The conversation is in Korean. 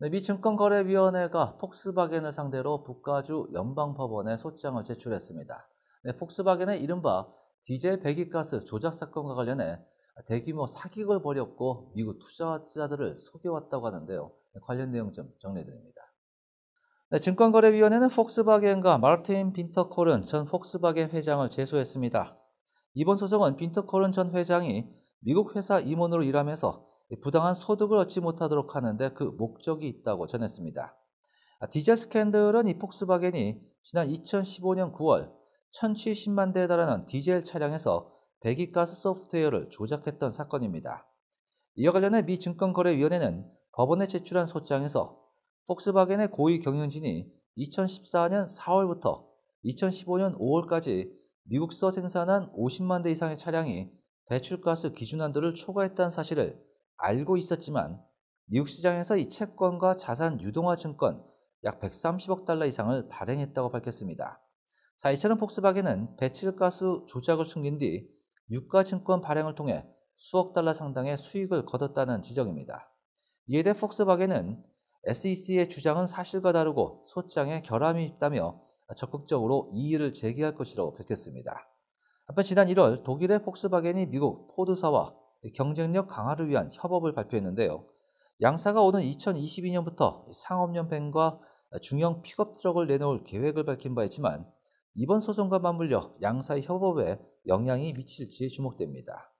네, 미 증권거래위원회가 폭스바겐을 상대로 북가주 연방법원에 소장을 제출했습니다. 네, 폭스바겐의 이른바 디젤 배기가스 조작 사건과 관련해 대규모 사기을 벌였고 미국 투자자들을 속여왔다고 하는데요. 네, 관련 내용 좀 정리드립니다. 해 네, 증권거래위원회는 폭스바겐과 마르틴 빈터콜은 전 폭스바겐 회장을 제소했습니다. 이번 소송은 빈터콜은 전 회장이 미국 회사 임원으로 일하면서 부당한 소득을 얻지 못하도록 하는데 그 목적이 있다고 전했습니다. 아, 디젤 스캔들은 이 폭스바겐이 지난 2015년 9월 1070만 대에 달하는 디젤 차량에서 배기가스 소프트웨어를 조작했던 사건입니다. 이와 관련해 미 증권거래위원회는 법원에 제출한 소장에서 폭스바겐의 고위 경영진이 2014년 4월부터 2015년 5월까지 미국서 생산한 50만 대 이상의 차량이 배출가스 기준한도를 초과했다는 사실을 알고 있었지만 미국 시장에서 이 채권과 자산 유동화 증권 약 130억 달러 이상을 발행했다고 밝혔습니다. 자, 이처럼 폭스바겐은 배칠가스 조작을 숨긴 뒤 유가 증권 발행을 통해 수억 달러 상당의 수익을 거뒀다는 지적입니다. 이에 대해 폭스바겐은 SEC의 주장은 사실과 다르고 소장에 결함이 있다며 적극적으로 이의를 제기할 것이라고 밝혔습니다. 한편 지난 1월 독일의 폭스바겐이 미국 포드사와 네, 경쟁력 강화를 위한 협업을 발표했는데요. 양사가 오는 2022년부터 상업연맹과 중형 픽업트럭을 내놓을 계획을 밝힌 바 있지만 이번 소송과 맞물려 양사의 협업에 영향이 미칠지 주목됩니다.